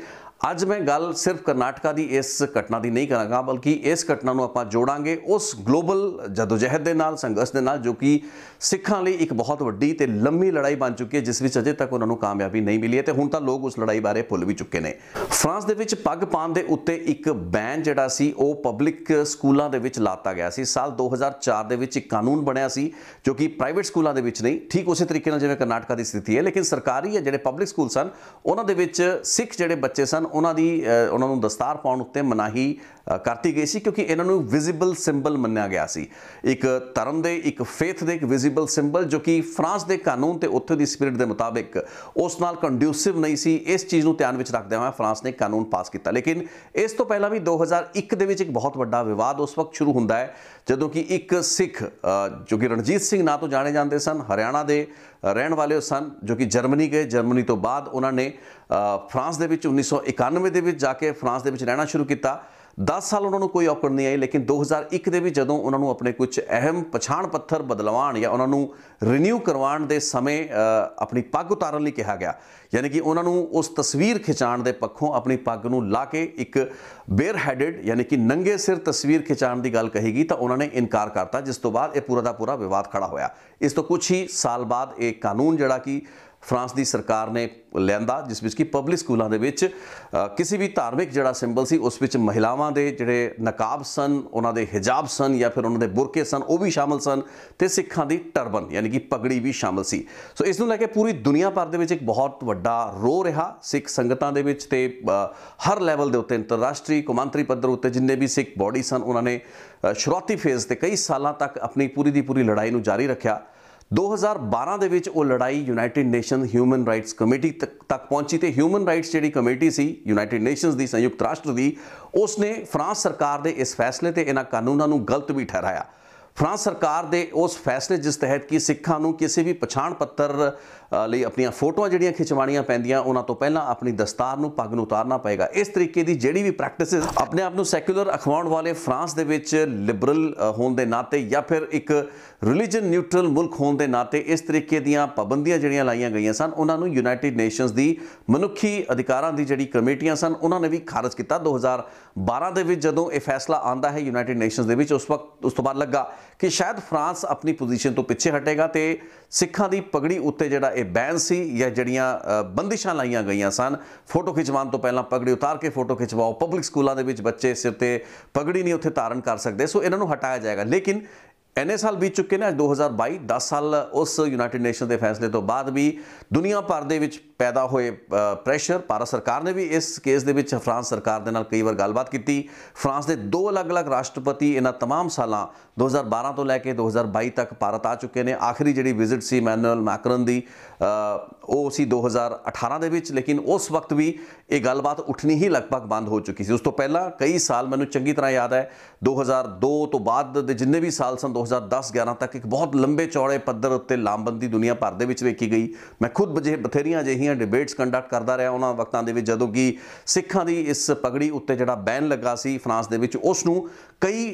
ਅੱਜ ਮੈਂ ਗੱਲ ਸਿਰਫ ਕਰਨਾਟਕਾ ਦੀ ਇਸ ਘਟਨਾ ਦੀ ਨਹੀਂ ਕਰਾਂਗਾ ਬਲਕਿ ਇਸ ਘਟਨਾ ਨੂੰ ਆਪਾਂ ਜੋੜਾਂਗੇ ਉਸ ਗਲੋਬਲ ਜਦੋਜਹਿਦ ਦੇ ਨਾਲ ਸੰਘਰਸ਼ ਦੇ ਨਾਲ ਜੋ ਕਿ ਸਿੱਖਾਂ ਲਈ ਇੱਕ ਬਹੁਤ ਵੱਡੀ ਤੇ ਲੰਮੀ ਲੜਾਈ ਬਣ ਚੁੱਕੀ ਹੈ ਜਿਸ ਵਿੱਚ ਅਜੇ ਤੱਕ ਉਹਨਾਂ ਨੂੰ ਕਾਮਯਾਬੀ ਨਹੀਂ ਮਿਲੀ ਹੈ ਤੇ ਹੁਣ ਤਾਂ ਲੋਕ ਉਸ ਲੜਾਈ ਬਾਰੇ ਭੁੱਲ ਵੀ ਚੁੱਕੇ ਨੇ ਫਰਾਂਸ ਦੇ ਵਿੱਚ ਪੱਗ ਪਾਉਣ ਦੇ ਉੱਤੇ ਇੱਕ ਬੈਨ ਜਿਹੜਾ ਸੀ ਉਹ ਪਬਲਿਕ ਸਕੂਲਾਂ ਦੇ ਵਿੱਚ ਲਾਤਾ ਗਿਆ ਸੀ ਸਾਲ 2004 ਦੇ ਵਿੱਚ ਇੱਕ ਕਾਨੂੰਨ ਬਣਿਆ ਸੀ ਜੋ ਕਿ ਪ੍ਰਾਈਵੇਟ ਸਕੂਲਾਂ ਦੇ ਵਿੱਚ ਨਹੀਂ ਠੀਕ ਉਸੇ ਤਰੀਕੇ ਨਾਲ ਜਿਵੇਂ ਕਰਨਾਟਕਾ ਦੀ ਸਥਿਤੀ ਹੈ ਲੇਕਿਨ ਸਰਕਾਰੀ ਹੈ ਜਿਹੜੇ ਪਬਲਿਕ ਸਕੂਲ ਸਨ ਉਹਨਾਂ ਦੇ ਵਿੱਚ ਸਿੱਖ ਜਿਹੜੇ ਬੱਚੇ ਸਨ ਉਹਨਾਂ ਦੀ ਉਹਨਾਂ ਨੂੰ ਦਸਤਾਰ ਪਾਉਣ ਉੱਤੇ ਮਨਾਹੀ ਕਰਤੀ ਗਈ ਸੀ ਕਿਉਂਕਿ ਇਹਨਾਂ ਨੂੰ ਵਿਜ਼ੀਬਲ ਸਿੰਬਲ ਮੰਨਿਆ ਗਿਆ ਸੀ ਇੱਕ ਧਰਮ ਦੇ ਇੱਕ ਫੇਥ ਦੇ ਇੱਕ ਵਿਜ਼ੀਬਲ ਸਿੰਬਲ ਜੋ ਕਿ ਫਰਾਂਸ ਦੇ ਕਾਨੂੰਨ ਤੇ ਉੱਥੇ ਦੀ ਸਪਿਰਿਟ ਦੇ ਮੁਤਾਬਿਕ ਉਸ ਨਾਲ ਕੰਡਿਊਸਿਵ ਨਹੀਂ ਸੀ ਇਸ ਚੀਜ਼ ਨੂੰ ਧਿਆਨ ਵਿੱਚ ਰੱਖਦੇ ਹੋਏ ਫਰਾਂਸ ਨੇ ਕਾਨੂੰਨ ਪਾਸ ਕੀਤਾ ਲੇਕਿਨ ਇਸ ਤੋਂ ਪਹਿਲਾਂ ਵੀ 2001 ਦੇ ਵਿੱਚ ਇੱਕ ਬਹੁਤ ਵੱਡਾ ਵਿਵਾਦ ਉਸ ਵਕਤ ਸ਼ੁਰੂ ਹੁੰਦਾ ਹੈ ਜਦੋਂ ਕਿ ਇੱਕ ਸਿੱਖ ਜੋ ਕਿ ਰਣਜੀਤ ਸਿੰਘ ਨਾਂ ਤੋਂ ਜਾਣੇ ਜਾਂਦੇ ਸਨ ਹਰਿਆਣਾ ਦੇ ਰਹਿਣ ਵਾਲੇ ਸਨ ਜੋ ਕਿ ਜਰਮਨੀ ਗਏ ਜਰਮਨੀ ਤੋਂ ਬਾਅਦ ਉਹਨਾਂ ਨੇ ਫਰਾਂਸ ਦੇ ਵਿੱਚ 1991 ਦੇ ਵਿੱਚ ਜਾ ਕੇ ਫਰਾਂਸ ਦੇ ਵਿੱਚ ਰਹਿਣਾ ਸ਼ੁਰੂ ਕੀਤਾ 10 ਸਾਲ ਉਹਨਾਂ ਨੂੰ ਕੋਈ ਔਕੜ ਨਹੀਂ ਆਈ ਲੇਕਿਨ 2001 ਦੇ ਵਿੱਚ ਜਦੋਂ ਉਹਨਾਂ ਨੂੰ ਆਪਣੇ ਕੁਝ ਅਹਿਮ ਪਛਾਣ ਪੱਥਰ ਬਦਲਵਾਉਣ ਜਾਂ ਉਹਨਾਂ ਨੂੰ ਰੀਨਿਊ ਕਰਵਾਉਣ ਦੇ ਸਮੇਂ ਆਪਣੀ ਪੱਗ ਉਤਾਰਨ ਲਈ ਕਿਹਾ ਗਿਆ ਯਾਨੀ ਕਿ ਉਹਨਾਂ ਨੂੰ ਉਸ ਤਸਵੀਰ ਖਿਚਾਣ ਦੇ ਪੱਖੋਂ ਆਪਣੀ ਪੱਗ ਨੂੰ ਲਾ ਕੇ ਇੱਕ ਬੇਅਰ ਹੈਡਡ ਯਾਨੀ ਕਿ ਨੰਗੇ ਸਿਰ ਤਸਵੀਰ ਖਿਚਾਣ ਦੀ ਗੱਲ ਕਹੀ ਗਈ ਤਾਂ ਉਹਨਾਂ ਨੇ ਇਨਕਾਰ ਕਰਤਾ ਜਿਸ ਤੋਂ ਬਾਅਦ ਇਹ ਪੂਰਾ ਦਾ ਪੂਰਾ ਵਿਵਾਦ ਖੜਾ ਹੋਇਆ ਇਸ ਤੋਂ ਕੁਝ ਹੀ ਸਾਲ ਬਾਅਦ ਇਹ ਕਾਨੂੰਨ ਜਿਹੜਾ ਕਿ ਫਰਾਂਸ ਦੀ ਸਰਕਾਰ ਨੇ ਲੈਂਦਾ ਜਿਸ ਵਿੱਚ ਕਿ ਪਬਲਿਕ ਸਕੂਲਾਂ ਦੇ ਵਿੱਚ ਕਿਸੇ ਵੀ ਧਾਰਮਿਕ ਜਿਹੜਾ ਸਿੰਬਲ ਸੀ ਉਸ ਵਿੱਚ ਮਹਿਲਾਵਾਂ ਦੇ ਜਿਹੜੇ ਨਕਾਬ ਸਨ ਉਹਨਾਂ ਦੇ ਹਿਜਾਬ ਸਨ ਜਾਂ ਫਿਰ ਉਹਨਾਂ ਦੇ ਬੁਰਕੇ ਸਨ ਉਹ ਵੀ ਸ਼ਾਮਲ ਸਨ ਤੇ ਸਿੱਖਾਂ ਦੀ ਟਰਬਨ ਯਾਨੀ ਕਿ ਪਗੜੀ ਵੀ ਸ਼ਾਮਲ ਸੀ ਸੋ ਇਸ ਨੂੰ ਲੈ ਕੇ ਪੂਰੀ ਦੁਨੀਆ ਭਰ ਦੇ ਵਿੱਚ ਇੱਕ ਬਹੁਤ ਵੱਡਾ ਰੋ ਰਿਹਾ ਸਿੱਖ ਸੰਗਤਾਂ ਦੇ ਵਿੱਚ ਤੇ ਹਰ ਲੈਵਲ ਦੇ ਉੱਤੇ ਅੰਤਰਰਾਸ਼ਟਰੀ ਕੁਮੰਤਰੀ ਪੱਧਰ ਉੱਤੇ ਜਿੰਨੇ ਵੀ ਸਿੱਖ ਬਾਡੀ ਸਨ ਉਹਨਾਂ ਨੇ ਸ਼ੁਰੂਆਤੀ ਫੇਜ਼ ਤੇ ਕਈ ਸਾਲਾਂ ਤੱਕ ਆਪਣੀ ਪੂਰੀ ਦੀ ਪੂਰੀ ਲੜਾਈ ਨੂੰ ਜਾਰੀ ਰੱਖਿਆ 2012 ਦੇ ਵਿੱਚ ਉਹ ਲੜਾਈ United Nation human rights committee ਤੱਕ ਪਹੁੰਚੀ ਤੇ ਹਿਊਮਨ ਰਾਈਟਸ ਜਿਹੜੀ ਕਮੇਟੀ ਸੀ ਯੂਨਾਈਟਿਡ ਨੇਸ਼ਨਸ ਦੀ ਸੰਯੁਕਤ ਰਾਸ਼ਟਰ ਦੀ ਉਸ ਨੇ ਫਰਾਂਸ ਸਰਕਾਰ ਦੇ ਇਸ ਫੈਸਲੇ ਤੇ ਇਹਨਾਂ ਕਾਨੂੰਨਾਂ ਨੂੰ ਗਲਤ ਵੀ ਠਹਿਰਾਇਆ ਫਰਾਂਸ ਸਰਕਾਰ ਦੇ ਉਸ ਫੈਸਲੇ ਜਿਸ ਤਹਿਤ ਕਿ ਸਿੱਖਾਂ ਨੂੰ ਕਿਸੇ ਵੀ ਪਛਾਣ ਪੱਤਰ ਲਈ ਆਪਣੀਆਂ ਫੋਟੋਆਂ ਜਿਹੜੀਆਂ ਖਿਚਵਾਣੀਆਂ ਪੈਂਦੀਆਂ ਉਹਨਾਂ ਤੋਂ ਪਹਿਲਾਂ ਆਪਣੀ ਦਸਤਾਰ ਨੂੰ ਪੱਗ ਨੂੰ ਉਤਾਰਨਾ ਪਏਗਾ ਇਸ ਤਰੀਕੇ ਦੀ ਜਿਹੜੀ ਵੀ ਪ੍ਰੈਕਟਿਸ ਆਪਣੇ ਆਪ ਨੂੰ ਸੈਕੂਲਰ ਅਖਵਾਉਣ ਵਾਲੇ ਫਰਾਂਸ ਦੇ ਵਿੱਚ ਲਿਬਰਲ ਹੋਣ ਦੇ ਨਾਤੇ ਜਾਂ ਫਿਰ ਇੱਕ ਰਿਲੀਜੀਅਨ ਨਿਊਟਰਲ ਮੁਲਕ ਹੋਣ ਦੇ ਨਾਤੇ ਇਸ ਤਰੀਕੇ ਦੀਆਂ ਪਾਬੰਦੀਆਂ ਜਿਹੜੀਆਂ ਲਾਈਆਂ ਗਈਆਂ ਸਨ ਉਹਨਾਂ ਨੂੰ ਯੂਨਾਈਟਿਡ ਨੇਸ਼ਨਸ ਦੀ ਮਨੁੱਖੀ ਅਧਿਕਾਰਾਂ ਦੀ ਜਿਹੜੀ ਕਮੇਟੀਆਂ ਸਨ ਉਹਨਾਂ ਨੇ ਵੀ ਖਾਰਜ ਕੀਤਾ 2012 ਦੇ ਵਿੱਚ ਜਦੋਂ ਇਹ ਫੈਸਲਾ ਆਂਦਾ ਹੈ ਯੂਨਾਈਟਿਡ ਨੇਸ਼ਨਸ ਦੇ ਵਿੱਚ ਉਸ ਵਕਤ ਉਸ ਤੋਂ ਬਾਅਦ ਲੱਗਾ ਕਿ ਸ਼ਾਇਦ ਫਰਾਂਸ ਆਪਣੀ ਪੋਜੀਸ਼ਨ ਤੋਂ ਪਿੱਛੇ ਹਟੇਗਾ ਤੇ ਸਿੱਖਾਂ ਦੀ ਪਗੜੀ ਉੱਤੇ ਜਿਹੜਾ ਇਹ ਬੈਨ ਸੀ ਜਾਂ ਜਿਹੜੀਆਂ ਬੰਦਿਸ਼ਾਂ ਲਾਈਆਂ ਗਈਆਂ ਸਨ ਫੋਟੋ ਖਿਚਵਾਉਣ ਤੋਂ ਪਹਿਲਾਂ ਪਗੜੀ ਉਤਾਰ ਕੇ ਫੋਟੋ ਖਿਚਵਾਓ ਪਬਲਿਕ ਸਕੂਲਾਂ ਦੇ ਵਿੱਚ ਬੱਚੇ ਸਿਰ ਤੇ ਪਗੜੀ ਨਹੀਂ ਉੱਥੇ ਧਾਰਨ ਕਰ ਸਕਦੇ ਸੋ ਇਹਨਾਂ ਨੂੰ ਹਟਾਇਆ ਜਾਏਗਾ ਲੇਕਿਨ ਐਨੇ ਸਾਲ ਬੀਤ ਚੁੱਕੇ ਨੇ 2022 10 ਸਾਲ ਉਸ ਯੂਨਾਈਟਿਡ ਨੇਸ਼ਨ ਦੇ ਫੈਸਲੇ ਤੋਂ ਬਾਅਦ ਵੀ ਦੁਨੀਆ ਭਰ ਦੇ ਵਿੱਚ ਪੈਦਾ ਹੋਏ ਪ੍ਰੈਸ਼ਰ ਭਾਰਤ ਸਰਕਾਰ ਨੇ ਵੀ ਇਸ ਕੇਸ ਦੇ ਵਿੱਚ ਫਰਾਂਸ ਸਰਕਾਰ ਦੇ ਨਾਲ ਕਈ ਵਾਰ ਗੱਲਬਾਤ ਕੀਤੀ ਫਰਾਂਸ ਦੇ ਦੋ ਅਲੱਗ-ਅਲੱਗ ਰਾਸ਼ਟਰਪਤੀ ਇਹਨਾਂ तमाम ਸਾਲਾਂ 2012 ਤੋਂ ਲੈ ਕੇ 2022 ਤੱਕ ਭਾਰਤ ਆ ਚੁੱਕੇ ਨੇ ਆਖਰੀ ਜਿਹੜੀ ਵਿਜ਼ਿਟ ਸੀ ਮੈਨੂਅਲ ਮੈਕਰਨ ਦੀ ਉਹ ਸੀ 2018 ਦੇ ਵਿੱਚ ਲੇਕਿਨ ਉਸ ਵਕਤ ਵੀ ਇਹ ਗੱਲਬਾਤ ਉੱਠਣੀ ਹੀ ਲਗਭਗ ਬੰਦ ਹੋ ਚੁੱਕੀ ਸੀ ਉਸ ਤੋਂ ਪਹਿਲਾਂ ਕਈ ਸਾਲ ਮੈਨੂੰ ਚੰਗੀ ਤਰ੍ਹਾਂ ਯਾਦ ਹੈ 2002 ਤੋਂ ਬਾਅਦ ਦੇ ਜਿੰਨੇ ਵੀ ਸਾਲ ਸਨ 2010-11 ਤੱਕ ਇੱਕ ਬਹੁਤ ਲੰਬੇ ਚੌੜੇ ਪੱਧਰ ਉੱਤੇ ਲਾਮਬੰਦੀ ਦੁਨੀਆ ਭਰ ਦੇ ਵਿੱਚ ਵੇਖੀ ਗਈ ਮੈਂ ਖੁਦ ਬਜੇ ਬਥੇਰੀਆਂ ਜਿਹੀਆਂ ਡਿਬੇਟਸ ਕੰਡਕਟ ਕਰਦਾ ਰਿਹਾ ਉਹਨਾਂ ਵਕਤਾਂ ਦੇ ਵਿੱਚ ਜਦੋਂ ਕਿ ਸਿੱਖਾਂ ਦੀ ਇਸ ਪਗੜੀ ਉੱਤੇ ਜਿਹੜਾ ਬੈਨ ਲੱਗਾ ਸੀ ਫਰਾਂਸ ਦੇ ਵਿੱਚ ਉਸ ਨੂੰ ਕਈ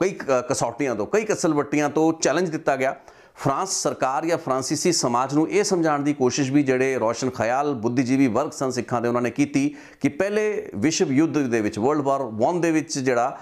ਕਈ ਕਸੌਟੀਆਂ ਤੋਂ ਕਈ ਕਸਲਵੱਟੀਆਂ ਤੋਂ ਚੈਲੰਜ ਦਿੱਤਾ ਗਿਆ ਫਰਾਂਸ ਸਰਕਾਰ ਜਾਂ ਫਰਾਂਸੀਸੀ ਸਮਾਜ ਨੂੰ ਇਹ ਸਮਝਾਉਣ ਦੀ ਕੋਸ਼ਿਸ਼ ਵੀ ਜਿਹੜੇ ਰੋਸ਼ਨ ਖਿਆਲ ਬੁੱਧੀਜੀਵੀ ਵਰਗ ਸੰ ਸਿੱਖਾਂ ਦੇ ਉਹਨਾਂ ਨੇ ਕੀਤੀ ਕਿ ਪਹਿਲੇ ਵਿਸ਼ਵ ਯੁੱਧ ਦੇ ਵਿੱਚ ਵਰਲਡ ਵਾਰ 1 ਦੇ ਵਿੱਚ ਜਿਹੜਾ